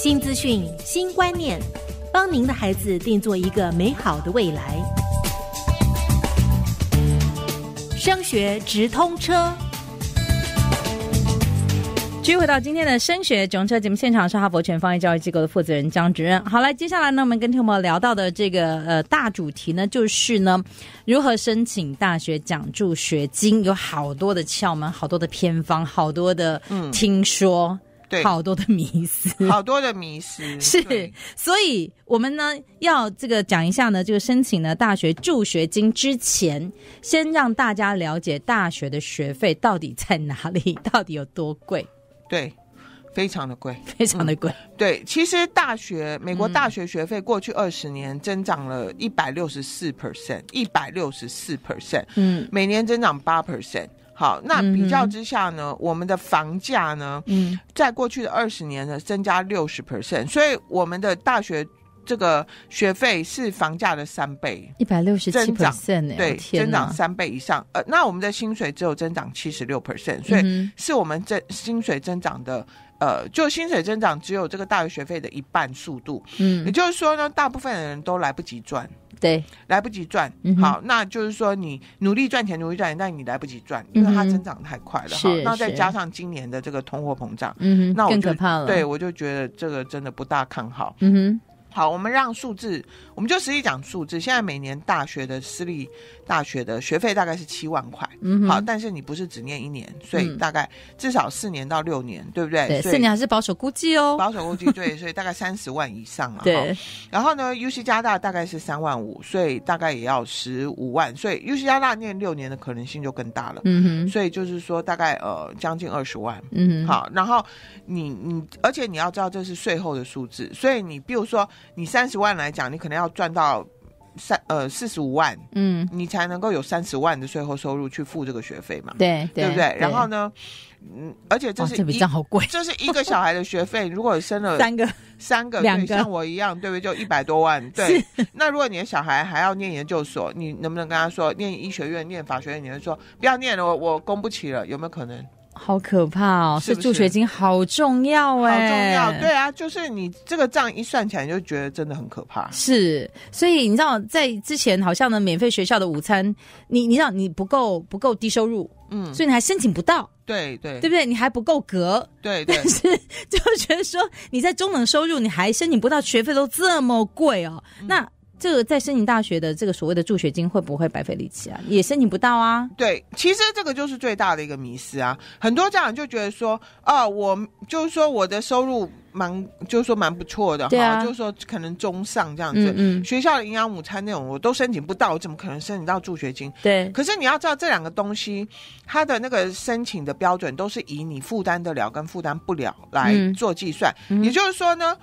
新资讯、新观念，帮您的孩子定做一个美好的未来。升学直通车。继续回到今天的升学直车节目现场，是哈佛全方位教育机构的负责人张主任。好，来，接下来呢，我们跟天我们聊到的这个呃大主题呢，就是呢，如何申请大学奖助学金，有好多的窍门，好多的偏方，好多的听说。好多的迷失，好多的迷失 是，所以我们呢要这个讲一下呢，就是申请了大学助学金之前，先让大家了解大学的学费到底在哪里，到底有多贵。对，非常的贵，非常的贵。对，其实大学美国大学学费过去二十年增长了一百六十四 percent，一百六十四 percent，嗯，每年增长八 percent。好，那比较之下呢，我们的房价呢，在过去的二十年呢，增加六十 percent，所以我们的大学这个学费是房价的三倍，一百六十七 percent 对，增长三倍以上。呃，那我们的薪水只有增长七十六 percent，所以是我们增薪水增长的呃，就薪水增长只有这个大学学费的一半速度。嗯，也就是说呢，大部分的人都来不及赚。对，来不及赚。好，那就是说你努力赚钱，努力赚钱，但你来不及赚，因为它增长太快了。是。那再加上今年的这个通货膨胀，嗯哼，那我就对，我就觉得这个真的不大看好。嗯哼，好，我们让数字。我们就实际讲数字，现在每年大学的私立大学的学费大概是七万块，嗯，好，但是你不是只念一年，所以大概至少四年到六年，对不对？对，四年还是保守估计哦，保守估计对，所以大概三十万以上了。对，然后呢，U C 加大大概是三万五，所以大概也要十五万，所以 U C 加大念六年的可能性就更大了。嗯哼，所以就是说大概呃将近二十万。嗯，好，然后你你而且你要知道这是税后的数字，所以你比如说你三十万来讲，你可能要。赚到三呃四十五万，嗯，你才能够有三十万的税后收入去付这个学费嘛？对，对不对？然后呢，嗯，而且这是一好贵，这是一个小孩的学费。如果生了三个、三个、两个，像我一样，对不对？就一百多万。对，那如果你的小孩还要念研究所，你能不能跟他说，念医学院、念法学院，你能说不要念了？我我供不起了，有没有可能？好可怕哦！是助学金好重要哎，好重要，对啊，就是你这个账一算起来就觉得真的很可怕。是，所以你知道在之前好像呢，免费学校的午餐，你你知道你不够不够低收入，嗯，所以你还申请不到，对对，对不对？你还不够格，对对。但是就觉得说你在中等收入，你还申请不到，学费都这么贵哦，那。这个在申请大学的这个所谓的助学金会不会白费力气啊？也申请不到啊？对，其实这个就是最大的一个迷失啊！很多家长就觉得说，啊，我就是说我的收入蛮，就是说蛮不错的哈，就是说可能中上这样子。嗯嗯。学校的营养午餐那种我都申请不到，我怎么可能申请到助学金？对。可是你要知道，这两个东西它的那个申请的标准都是以你负担得了跟负担不了来做计算。也就是说呢。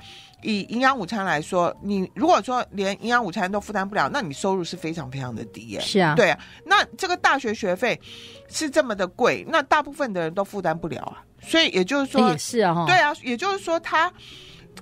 以营养午餐来说，你如果说连营养午餐都负担不了，那你收入是非常非常的低。耶、是啊，对啊。那这个大学学费是这么的贵，那大部分的人都负担不了啊。所以也就是说，也是啊，对啊，也就是说，他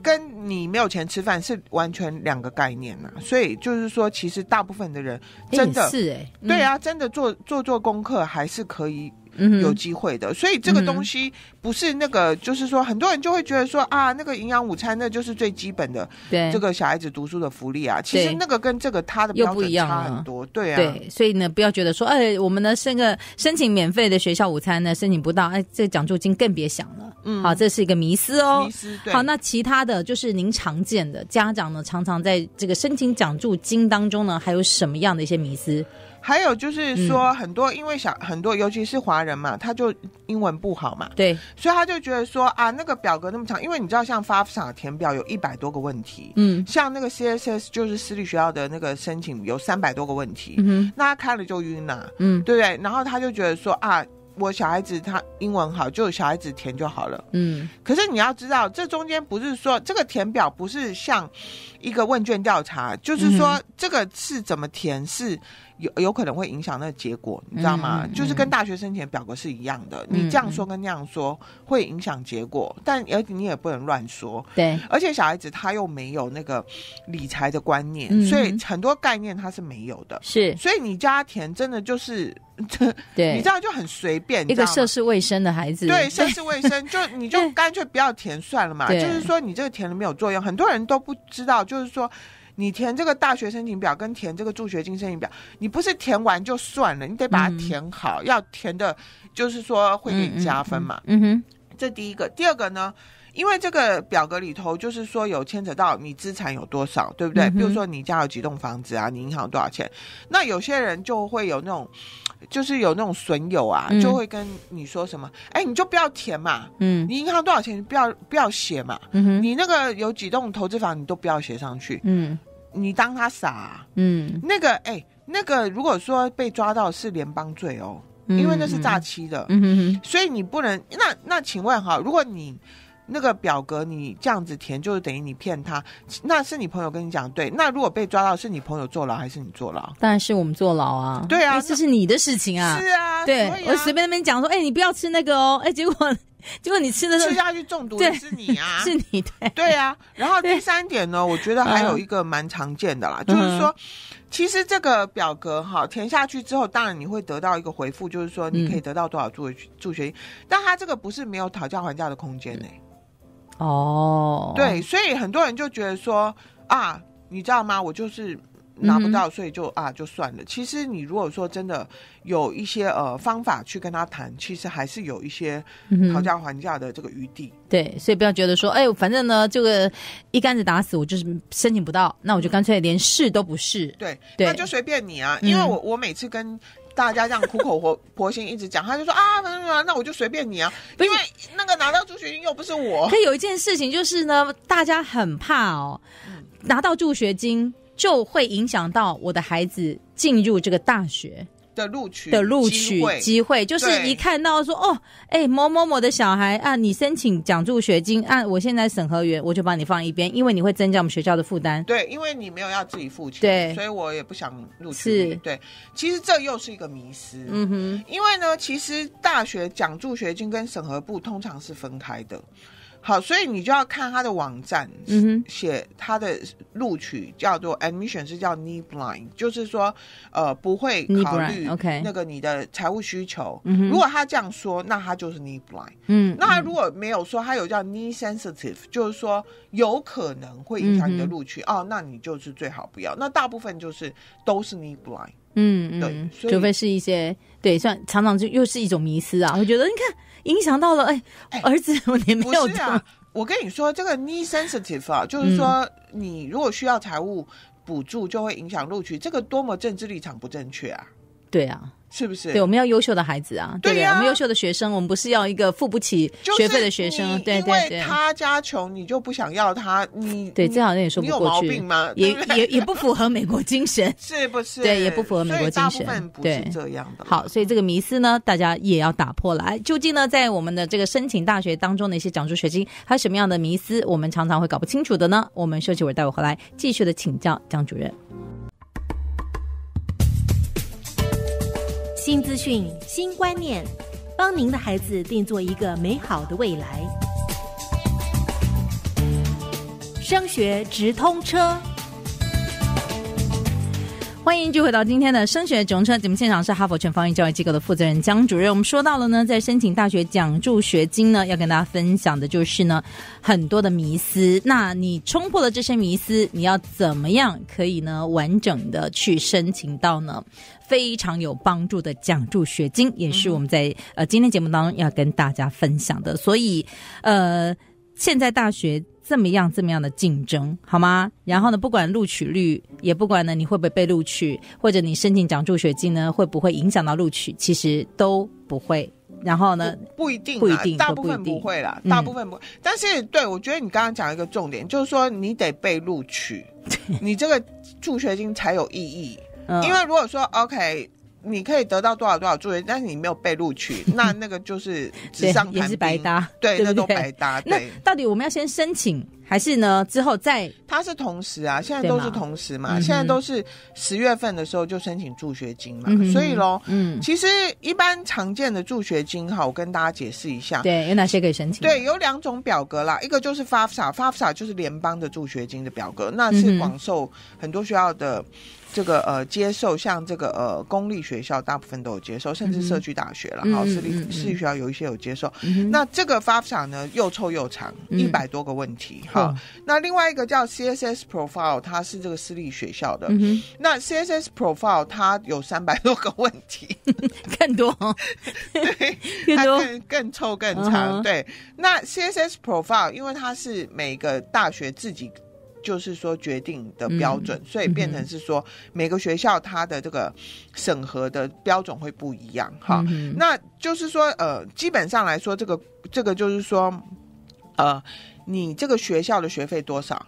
跟你没有钱吃饭是完全两个概念呐。所以就是说，其实大部分的人真的，是哎，对啊，真的做做做功课还是可以。有机会的，所以这个东西不是那个，就是说很多人就会觉得说啊，那个营养午餐那就是最基本的，对这个小孩子读书的福利啊。其实那个跟这个他的标准差很多，对啊。对，所以呢，不要觉得说，哎，我们呢申个申请免费的学校午餐呢申请不到，哎，这奖助金更别想了。嗯，好，这是一个迷思哦。迷思。好，那其他的就是您常见的家长呢，常常在这个申请奖助金当中呢，还有什么样的一些迷思？还有就是说，很多因为小很多，尤其是华人嘛，他就英文不好嘛，对，所以他就觉得说啊，那个表格那么长，因为你知道，像 FSA 填表有一百多个问题，嗯，像那个 CSS 就是私立学校的那个申请有三百多个问题，嗯那他看了就晕了，嗯，对不对？然后他就觉得说啊，我小孩子他英文好，就小孩子填就好了，嗯。可是你要知道，这中间不是说这个填表不是像一个问卷调查，就是说这个是怎么填是。有有可能会影响那个结果，你知道吗？就是跟大学生填表格是一样的，你这样说跟那样说会影响结果，但而且你也不能乱说。对，而且小孩子他又没有那个理财的观念，所以很多概念他是没有的。是，所以你家填真的就是，对你这样就很随便，一个涉世未深的孩子，对涉世未深，就 你就干脆不要填算了嘛。就是说你这个填了没有作用，很多人都不知道，就是说。你填这个大学申请表跟填这个助学金申请表，你不是填完就算了，你得把它填好，要填的，就是说会给你加分嘛。嗯哼，这第一个，第二个呢？因为这个表格里头就是说有牵扯到你资产有多少，对不对？比如说你家有几栋房子啊，你银行多少钱？那有些人就会有那种，就是有那种损友啊，就会跟你说什么：“哎，你就不要填嘛，嗯，你银行多少钱你不要不要写嘛，嗯你那个有几栋投资房你都不要写上去，嗯，你当他傻，嗯，那个哎，那个如果说被抓到是联邦罪哦，因为那是诈欺的，嗯哼，所以你不能那那请问哈，如果你那个表格你这样子填，就是等于你骗他。那是你朋友跟你讲对。那如果被抓到，是你朋友坐牢还是你坐牢？当然是我们坐牢啊。对啊，这是你的事情啊。是啊，对，我随便那边讲说，哎，你不要吃那个哦。哎，结果结果你吃的吃下去中毒，的是你啊，是你。对啊。然后第三点呢，我觉得还有一个蛮常见的啦，就是说，其实这个表格哈填下去之后，当然你会得到一个回复，就是说你可以得到多少助助学金，但他这个不是没有讨价还价的空间呢。哦，对，所以很多人就觉得说啊，你知道吗？我就是拿不到，所以就啊，就算了。其实你如果说真的有一些呃方法去跟他谈，其实还是有一些讨价还价的这个余地。对，所以不要觉得说，哎，反正呢这个一竿子打死，我就是申请不到，那我就干脆连试都不试。对，那就随便你啊，因为我我每次跟。大家这样苦口婆婆心一直讲，他就说啊，那那那我就随便你啊，因为那个拿到助学金又不是我。可有一件事情就是呢，大家很怕哦，拿到助学金就会影响到我的孩子进入这个大学。的录取的录取机会，就是一看到说哦，哎，某某某的小孩啊，你申请奖助学金啊，我现在审核员，我就把你放一边，因为你会增加我们学校的负担。对，因为你没有要自己付钱，对，所以我也不想录取。是，对，其实这又是一个迷失。嗯哼，因为呢，其实大学奖助学金跟审核部通常是分开的。好，所以你就要看他的网站，嗯，写他的录取叫做 admission，是叫 need blind，就是说，呃，不会考虑，OK，那个你的财务需求。如果他这样说，那他就是 need blind。嗯，那他如果没有说他有叫 need sensitive，就是说有可能会影响你的录取哦，那你就是最好不要。那大部分就是都是 need blind。嗯嗯，对。除非是一些对，算常常就又是一种迷思啊，会觉得你看。影响到了，哎，儿子，你没有我跟你说，这个 n e e sensitive 啊，就是说，你如果需要财务补助，就会影响录取。这个多么政治立场不正确啊！对啊。是不是？对，我们要优秀的孩子啊，对不对？我们优秀的学生，我们不是要一个付不起学费的学生，对对对。他家穷，你就不想要他？你对，这好像也说不过去。有毛病吗？也也也不符合美国精神，是不是？对，也不符合美国精神。对，这样的。好，所以这个迷思呢，大家也要打破来。究竟呢，在我们的这个申请大学当中的一些奖助学金，还有什么样的迷思，我们常常会搞不清楚的呢？我们休息会，待会回来继续的请教江主任。新资讯、新观念，帮您的孩子定做一个美好的未来。升学直通车，欢迎聚回到今天的升学直通车节目现场，是哈佛全方位教育机构的负责人江主任。我们说到了呢，在申请大学奖助学金呢，要跟大家分享的就是呢很多的迷思。那你冲破了这些迷思，你要怎么样可以呢完整的去申请到呢？非常有帮助的奖助学金，也是我们在呃今天节目当中要跟大家分享的。所以呃，现在大学这么样这么样的竞争，好吗？然后呢，不管录取率，也不管呢你会不会被录取，或者你申请奖助学金呢会不会影响到录取，其实都不会。然后呢，不一定，不一定，大部分不会啦，大部分不。但是对我觉得你刚刚讲一个重点，就是说你得被录取，你这个助学金才有意义。因为如果说 OK，你可以得到多少多少助学，但是你没有被录取，那那个就是纸上谈兵，也是白搭。对，那都白搭。那到底我们要先申请，还是呢？之后再？它是同时啊，现在都是同时嘛。现在都是十月份的时候就申请助学金嘛。所以喽，嗯，其实一般常见的助学金哈，我跟大家解释一下。对，有哪些可以申请？对，有两种表格啦，一个就是 FAFSA，FAFSA 就是联邦的助学金的表格，那是广受很多学校的。这个呃，接受像这个呃，公立学校大部分都有接受，甚至社区大学了，哈，私立私立学校有一些有接受。那这个发展呢，又臭又长，一百多个问题，哈。那另外一个叫 CSS Profile，它是这个私立学校的，那 CSS Profile 它有三百多个问题，更多，对，更多更更臭更长。对，那 CSS Profile 因为它是每个大学自己。就是说决定的标准，所以变成是说每个学校它的这个审核的标准会不一样哈。那就是说呃，基本上来说，这个这个就是说呃，你这个学校的学费多少？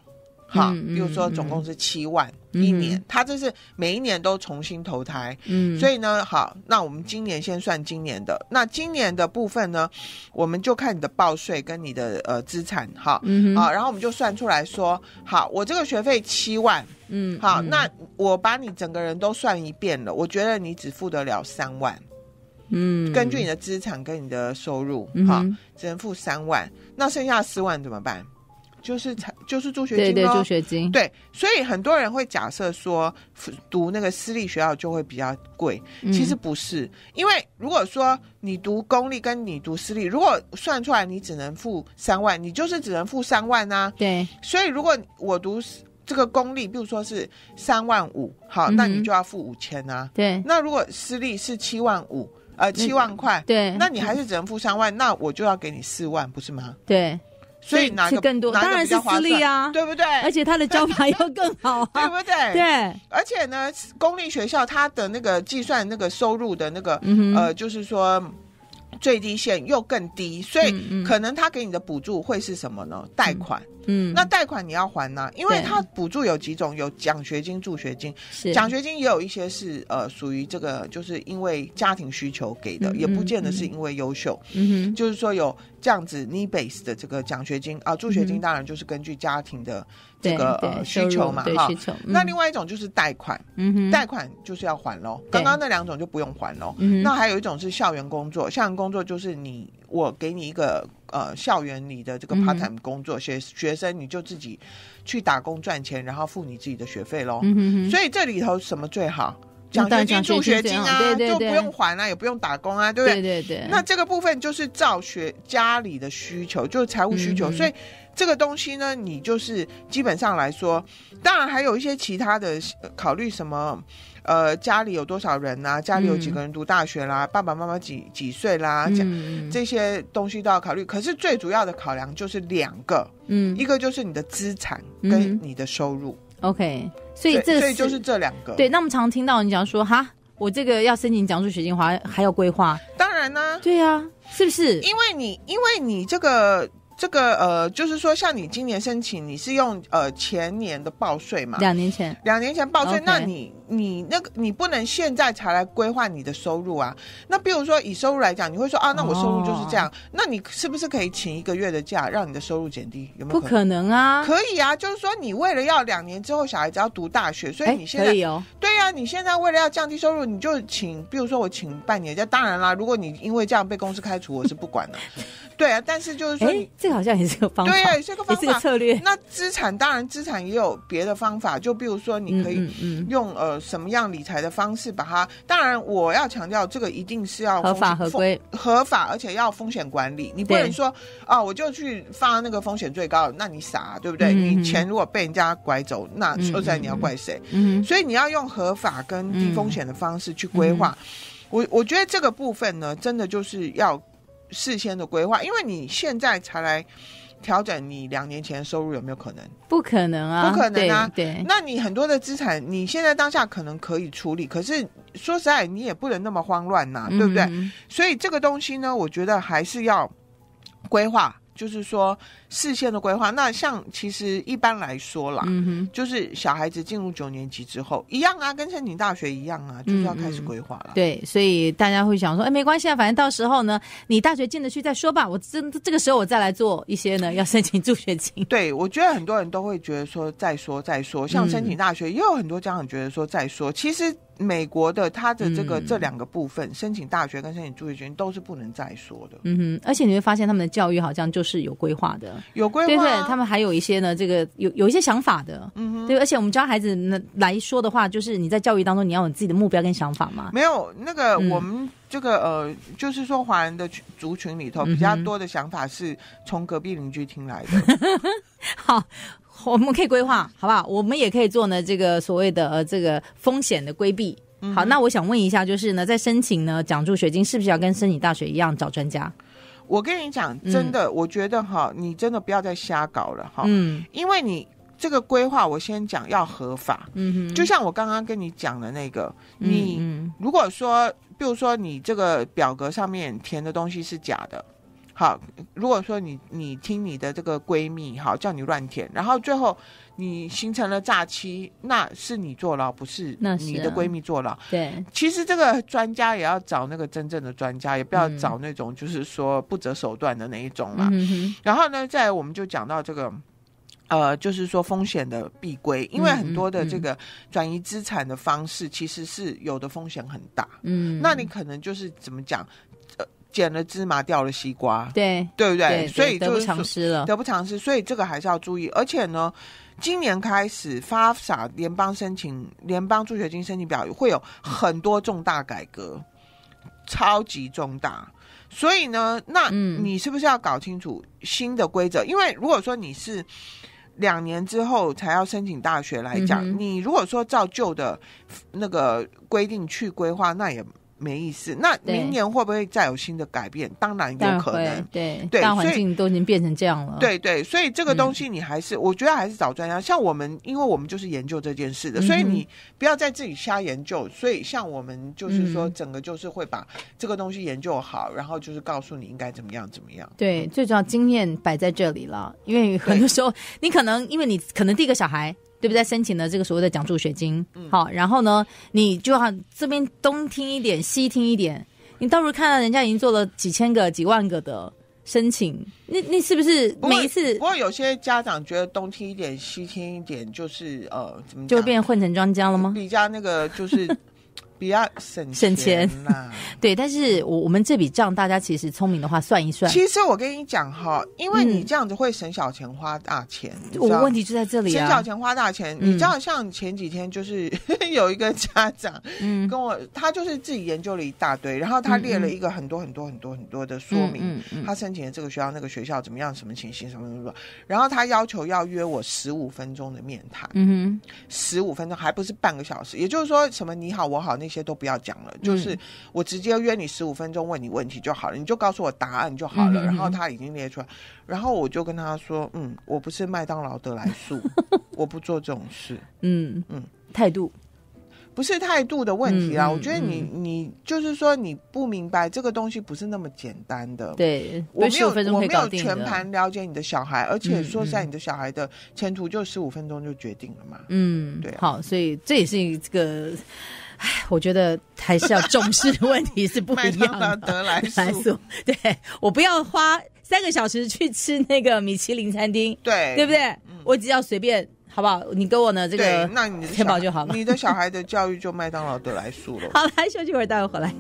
哈，比如说总共是七万。一年，他这是每一年都重新投胎，嗯，所以呢，好，那我们今年先算今年的，那今年的部分呢，我们就看你的报税跟你的呃资产，哈，嗯好，然后我们就算出来说，好，我这个学费七万，嗯，好，那我把你整个人都算一遍了，我觉得你只付得了三万，嗯，根据你的资产跟你的收入，哈，只能付三万，那剩下四万怎么办？就是才。就是助学金哦，对对，助学金。对，所以很多人会假设说，读那个私立学校就会比较贵。其实不是，因为如果说你读公立跟你读私立，如果算出来你只能付三万，你就是只能付三万啊。对。所以如果我读这个公立，比如说是三万五，好，那你就要付五千啊。对。那如果私立是七万五，呃，七万块，对，那你还是只能付三万，那我就要给你四万，不是吗？对。所以拿的更多，当然比较私立啊，对不对？而且他的招牌要更好，对不对？对，而且呢，公立学校它的那个计算那个收入的那个呃，就是说最低线又更低，所以可能他给你的补助会是什么呢？贷款。嗯，那贷款你要还呢，因为他补助有几种，有奖学金、助学金。奖学金也有一些是呃属于这个，就是因为家庭需求给的，也不见得是因为优秀。嗯哼，就是说有这样子 n e e b a s e 的这个奖学金啊，助学金当然就是根据家庭的这个需求嘛哈。需求。那另外一种就是贷款，嗯哼，贷款就是要还喽。刚刚那两种就不用还喽。嗯那还有一种是校园工作，校园工作就是你。我给你一个呃校园里的这个 part-time 工作，学学生你就自己去打工赚钱，然后付你自己的学费喽。所以这里头什么最好？奖学金、助学金啊，就不用还啊，也不用打工啊，对不对？对对对。那这个部分就是照学家里的需求，就是财务需求。所以这个东西呢，你就是基本上来说，当然还有一些其他的考虑，什么呃，家里有多少人啊，家里有几个人读大学啦？爸爸妈妈几几岁啦？这样这些东西都要考虑。可是最主要的考量就是两个，嗯，一个就是你的资产跟你的收入。OK。所以这，所以就是这两个。对，那么常听到你讲说，哈，我这个要申请讲述学金，还还要规划？当然呢。对啊，是不是？因为你，因为你这个。这个呃，就是说，像你今年申请，你是用呃前年的报税嘛？两年前，两年前报税，那你你那个你不能现在才来规划你的收入啊？那比如说以收入来讲，你会说啊，那我收入就是这样，那你是不是可以请一个月的假，让你的收入减低？有没有？不可能啊，可以啊，就是说你为了要两年之后小孩子要读大学，所以你现在对呀，你现在为了要降低收入，你就请，比如说我请半年假，当然啦，如果你因为这样被公司开除，我是不管的。对啊，但是就是说，哎，这个好像也是个方法，对啊，也是个方法，策略。那资产当然，资产也有别的方法，就比如说你可以用呃什么样理财的方式把它。当然，我要强调，这个一定是要合法合规，合法而且要风险管理。你不能说啊，我就去放那个风险最高，那你傻，对不对？你钱如果被人家拐走，那后来你要怪谁？所以你要用合法跟低风险的方式去规划。我我觉得这个部分呢，真的就是要。事先的规划，因为你现在才来调整，你两年前的收入有没有可能？不可能啊，不可能啊，对。那你很多的资产，你现在当下可能可以处理，可是说实在，你也不能那么慌乱呐，对不对？所以这个东西呢，我觉得还是要规划。就是说，视线的规划。那像其实一般来说啦，就是小孩子进入九年级之后，一样啊，跟申请大学一样啊，就是要开始规划了。对，所以大家会想说，哎，没关系啊，反正到时候呢，你大学进得去再说吧。我这这个时候我再来做一些呢，要申请助学金。对，我觉得很多人都会觉得说，再说再说。像申请大学，也有很多家长觉得说，再说。其实。美国的他的这个这两个部分，申请大学跟申请助学金都是不能再说的。嗯哼，而且你会发现他们的教育好像就是有规划的，有规划。对对，他们还有一些呢，这个有有一些想法的。嗯哼，对，而且我们教孩子来说的话，就是你在教育当中你要有自己的目标跟想法嘛。没有那个，我们这个呃，就是说华人的族群里头比较多的想法是从隔壁邻居听来的。好。我们可以规划，好不好？我们也可以做呢，这个所谓的呃，这个风险的规避。好，那我想问一下，就是呢，在申请呢奖助学金，是不是要跟申请大学一样找专家？我跟你讲，真的，我觉得哈，你真的不要再瞎搞了哈。嗯，因为你这个规划，我先讲要合法。嗯嗯，就像我刚刚跟你讲的那个，你如果说，比如说你这个表格上面填的东西是假的。好，如果说你你听你的这个闺蜜哈叫你乱填，然后最后你形成了诈欺，那是你坐牢，不是你的闺蜜坐牢。对，其实这个专家也要找那个真正的专家，也不要找那种就是说不择手段的那一种嘛。然后呢，再我们就讲到这个，呃，就是说风险的避规，因为很多的这个转移资产的方式其实是有的风险很大。嗯，那你可能就是怎么讲？捡了芝麻，掉了西瓜，对对不对？所以就得不偿失了，得不偿失。所以这个还是要注意。而且呢，今年开始发撒联邦申请，联邦助学金申请表会有很多重大改革，超级重大。所以呢，那你是不是要搞清楚新的规则？因为如果说你是两年之后才要申请大学来讲，你如果说照旧的那个规定去规划，那也。没意思。那明年会不会再有新的改变？当然有可能。对对，大环境都已经变成这样了。对对，所以这个东西你还是，我觉得还是找专家。像我们，因为我们就是研究这件事的，所以你不要在自己瞎研究。所以像我们就是说，整个就是会把这个东西研究好，然后就是告诉你应该怎么样，怎么样。对，最重要经验摆在这里了。因为很多时候，你可能因为你可能第一个小孩。对不对？申请的这个所谓的奖助学金，好，然后呢，你就要这边东听一点，西听一点。你到时候看到人家已经做了几千个、几万个的申请，那那是不是每一次？不过有些家长觉得东听一点、西听一点，就是呃，怎么就变混成专家了吗？你家那个就是。比较省省钱 对，但是我我们这笔账，大家其实聪明的话算一算。其实我跟你讲哈，因为你这样子会省小钱花大钱，我问题就在这里。省小钱花大钱，你知道像前几天就是 有一个家长跟我，他就是自己研究了一大堆，然后他列了一个很多很多很多很多的说明，他申请了这个学校那个学校怎么样，什么情形什么什么，然后他要求要约我十五分钟的面谈，嗯哼，十五分钟还不是半个小时，也就是说什么你好我好那。那些都不要讲了，就是我直接约你十五分钟问你问题就好了，你就告诉我答案就好了。然后他已经列出来，然后我就跟他说：“嗯，我不是麦当劳的来素，我不做这种事。”嗯嗯，态度不是态度的问题啦。我觉得你你就是说你不明白这个东西不是那么简单的。对我没有我没有全盘了解你的小孩，而且说在你的小孩的前途就十五分钟就决定了嘛。嗯，对。好，所以这也是一个。唉，我觉得还是要重视的问题是不一样。的。当德莱素，对我不要花三个小时去吃那个米其林餐厅，对对不对？我只要随便，好不好？你给我呢这个那你吃饱就好了。你的小孩的教育就麦当劳德莱素了。好，休息会儿，待会回来。